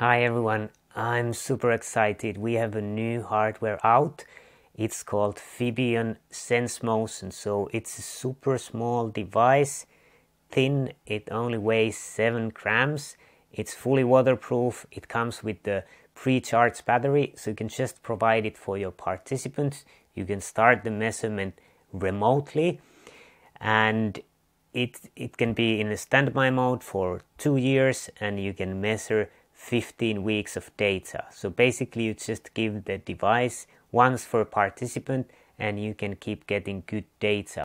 Hi everyone, I'm super excited. We have a new hardware out. It's called Fibion Sense Motion. So it's a super small device, thin, it only weighs 7 grams. It's fully waterproof, it comes with the pre-charged battery, so you can just provide it for your participants. You can start the measurement remotely and it, it can be in a standby mode for two years and you can measure 15 weeks of data. So basically you just give the device once for a participant and you can keep getting good data.